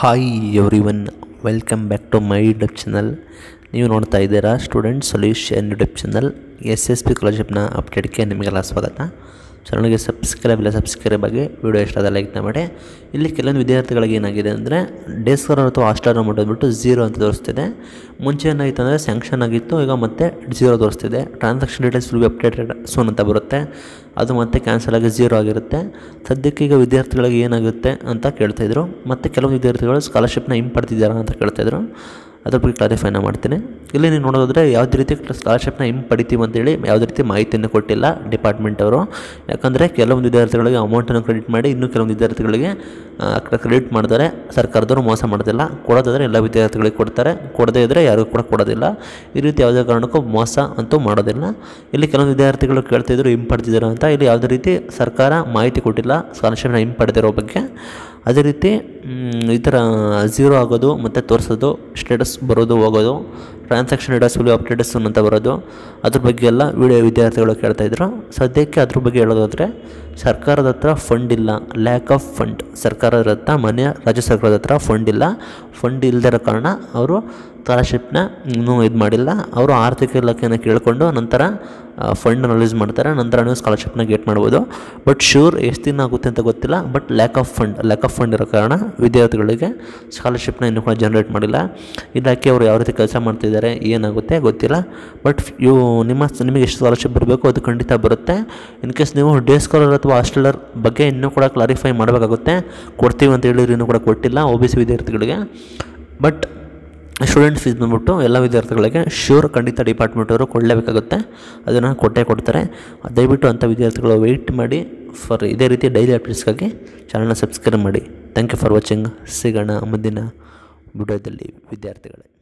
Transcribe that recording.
hi everyone welcome back to my YouTube channel ನೀವು ನೋಡ್ತಾ ಇದ್ದೀರಾ student solution YouTube channel S S P ಕಾಲೇಜಪ್ನ ಅಪ್ಡೇಟ್ಗೆ ನಿಮಗೆಲ್ಲ ಸ್ವಾಗತ ಚಾನಲ್ಗೆ ಸಬ್ಸ್ಕ್ರೈಬ್ ಇಲ್ಲ ಸಬ್ಸ್ಕ್ರೈಬ್ ಆಗಿ ವೀಡಿಯೋ ಇಷ್ಟ ಆದ ಲೈಕ್ನ ಮಾಡಿ ಇಲ್ಲಿ ಕೆಲವೊಂದು ವಿದ್ಯಾರ್ಥಿಗಳಿಗೆ ಏನಾಗಿದೆ ಅಂದರೆ ಡೇಸ್ಕರ್ ಅಥವಾ ಆಸ್ಟಾರ್ ಅಮೌಂಟ್ ಬಂದುಬಿಟ್ಟು ಝೀರೋ ಅಂತ ತೋರಿಸ್ತಿದೆ ಮುಂಚೆ ಏನಾಗಿತ್ತು ಅಂದರೆ ಸ್ಯಾಂಕ್ಷನ್ ಆಗಿತ್ತು ಈಗ ಮತ್ತೆ ಝೀರೋ ತೋರಿಸ್ತಿದೆ transaction details full updated soon ಅಂತ ಬರುತ್ತೆ ಅದು ಮತ್ತೆ ಕ್ಯಾನ್ಸಲ್ ಆಗಿ ಝೀರೋ ಆಗಿರುತ್ತೆ ಸದ್ಯಕ್ಕೆ ಈಗ ವಿದ್ಯಾರ್ಥಿಗಳಿಗೆ ಏನಾಗುತ್ತೆ ಅಂತ ಕೇಳ್ತಾಯಿದ್ರು ಮತ್ತು ಕೆಲವು ವಿದ್ಯಾರ್ಥಿಗಳು ಸ್ಕಾಲರ್ಶಿಪ್ನ ಹಿಂಪಡ್ತಿದ್ದಾರಾ ಅಂತ ಕೇಳ್ತಾಯಿದ್ರು ಅದ್ರ ಬಗ್ಗೆ ಕ್ಲಾರಿಫೈನ ಮಾಡ್ತೀನಿ ಇಲ್ಲಿ ನೀವು ನೋಡೋದಾದರೆ ಯಾವುದೇ ರೀತಿ ಸ್ಕಾಲರ್ಶಿಪ್ನ ಪಡಿತೀವಿ ಅಂತೇಳಿ ಯಾವುದೇ ರೀತಿ ಮಾಹಿತಿಯನ್ನು ಕೊಟ್ಟಿಲ್ಲ ಡಿಪಾರ್ಟ್ಮೆಂಟ್ ಅವರು ಯಾಕಂದರೆ ಕೆಲವೊಂದು ವಿದ್ಯಾರ್ಥಿಗಳಿಗೆ ಅಮೌಂಟನ್ನು ಕ್ರೆಡಿಟ್ ಮಾಡಿ ಇನ್ನೂ ಕೆಲವೊಂದು ವಿದ್ಯಾರ್ಥಿಗಳಿಗೆ ಕ್ರೆಡಿಟ್ ಮಾಡಿದರೆ ಸರ್ಕಾರದವರು ಮೋಸ ಮಾಡೋದಿಲ್ಲ ಕೊಡೋದಾದರೆ ಎಲ್ಲ ವಿದ್ಯಾರ್ಥಿಗಳಿಗೆ ಕೊಡ್ತಾರೆ ಕೊಡದೇ ಇದ್ದರೆ ಯಾರಿಗೂ ಕೂಡ ಕೊಡೋದಿಲ್ಲ ಈ ರೀತಿ ಯಾವುದೇ ಕಾರಣಕ್ಕೂ ಮೋಸ ಅಂತೂ ಮಾಡೋದಿಲ್ಲ ಇಲ್ಲಿ ಕೆಲವೊಂದು ವಿದ್ಯಾರ್ಥಿಗಳು ಕೇಳ್ತಿದ್ರು ಹಿಂಪಡೆದಿದ್ದಾರೆ ಅಂತ ಇಲ್ಲಿ ಯಾವುದೇ ರೀತಿ ಸರ್ಕಾರ ಮಾಹಿತಿ ಕೊಟ್ಟಿಲ್ಲ ಸ್ಕಾಲರ್ಶಿಪ್ನ ಹಿಂಪಡೆದಿರೋ ಬಗ್ಗೆ ಅದೇ ರೀತಿ ಈ ಥರ ಝೀರೋ ಆಗೋದು ಮತ್ತು ತೋರಿಸೋದು ಸ್ಟೇಟಸ್ ಬರೋದು ಹೋಗೋದು ಟ್ರಾನ್ಸಾಕ್ಷನ್ ಡೇಟಾ ಸುಲಿ ಅಪ್ಡೇಟ್ಸ್ ಅಂತ ಬರೋದು ಅದ್ರ ಬಗ್ಗೆ ಎಲ್ಲ ವಿಡಿಯೋ ವಿದ್ಯಾರ್ಥಿಗಳು ಕೇಳ್ತಾಯಿದ್ರು ಸದ್ಯಕ್ಕೆ ಅದ್ರ ಬಗ್ಗೆ ಹೇಳೋದಾದರೆ ಸರ್ಕಾರದ ಹತ್ರ ಫಂಡ್ ಇಲ್ಲ ಲ್ಯಾಕ್ ಆಫ್ ಫಂಡ್ ಸರ್ಕಾರದ ಹತ್ರ ಮನೆ ರಾಜ್ಯ ಸರ್ಕಾರದ ಹತ್ರ ಫಂಡ್ ಇಲ್ಲ ಫಂಡ್ ಇಲ್ಲದಿರೋ ಕಾರಣ ಅವರು ಸ್ಕಾಲರ್ಶಿಪ್ನ ಇನ್ನೂ ಇದು ಮಾಡಿಲ್ಲ ಅವರು ಆರ್ಥಿಕ ಇಲಾಖೆಯನ್ನು ಕೇಳಿಕೊಂಡು ನಂತರ ಫಂಡ್ ಅನಲೈಸ್ ಮಾಡ್ತಾರೆ ನಂತರ ನೀವು ಸ್ಕಾಲರ್ಶಿಪ್ನ ಗೇಟ್ ಮಾಡ್ಬೋದು ಬಟ್ ಶ್ಯೂರ್ ಎಷ್ಟು ದಿನ ಆಗುತ್ತೆ ಅಂತ ಗೊತ್ತಿಲ್ಲ but lack of fund lack of fund ಇರೋ ಕಾರಣ ವಿದ್ಯಾರ್ಥಿಗಳಿಗೆ ಸ್ಕಾಲರ್ಶಿಪ್ನ ಇನ್ನೂ ಕೂಡ ಜನರೇಟ್ ಮಾಡಿಲ್ಲ ಇಲಾಖೆ ಅವರು ಯಾವ ರೀತಿ ಕೆಲಸ ಮಾಡ್ತಿದ್ದಾರೆ ಮಾಡಿದ್ದಾರೆ ಏನಾಗುತ್ತೆ ಗೊತ್ತಿಲ್ಲ ಬಟ್ ಇವು ನಿಮ್ಮ ನಿಮಗೆ ಎಷ್ಟು ಸ್ಕಾಲರ್ಶಿಪ್ ಬರಬೇಕು ಅದು ಖಂಡಿತ ಬರುತ್ತೆ ಇನ್ ಕೇಸ್ ನೀವು ಡೇ ಸ್ಕಾಲರ್ ಅಥವಾ ಹಾಸ್ಟೆಲರ್ ಬಗ್ಗೆ ಇನ್ನೂ ಕೂಡ ಕ್ಲಾರಿಫೈ ಮಾಡಬೇಕಾಗುತ್ತೆ ಕೊಡ್ತೀವಿ ಅಂತ ಹೇಳಿದ್ರು ಇನ್ನೂ ಕೂಡ ಕೊಟ್ಟಿಲ್ಲ ಒ ಬಿ ಸಿ ವಿದ್ಯಾರ್ಥಿಗಳಿಗೆ ಬಟ್ ಸ್ಟೂಡೆಂಟ್ ಫೀಸ್ ಬಂದ್ಬಿಟ್ಟು ಎಲ್ಲ ವಿದ್ಯಾರ್ಥಿಗಳಿಗೆ ಶ್ಯೂರ್ ಖಂಡಿತ ಡಿಪಾರ್ಟ್ಮೆಂಟವರು ಕೊಡಲೇಬೇಕಾಗುತ್ತೆ ಅದನ್ನು ಕೊಟ್ಟೇ ಕೊಡ್ತಾರೆ ದಯವಿಟ್ಟು ಅಂಥ ವಿದ್ಯಾರ್ಥಿಗಳು ವೆಯ್ಟ್ ಮಾಡಿ ಫಾರ್ ಇದೇ ರೀತಿ ಡೈಲಿ ಅಪ್ಡೇಟ್ಸ್ಗಾಗಿ ಚಾನಲ್ನ ಸಬ್ಸ್ಕ್ರೈಬ್ ಮಾಡಿ ಥ್ಯಾಂಕ್ ಯು ಫಾರ್ ವಾಚಿಂಗ್ ಸಿಗೋಣ ಮುಂದಿನ ವಿಡಿಯೋದಲ್ಲಿ ವಿದ್ಯಾರ್ಥಿಗಳೇ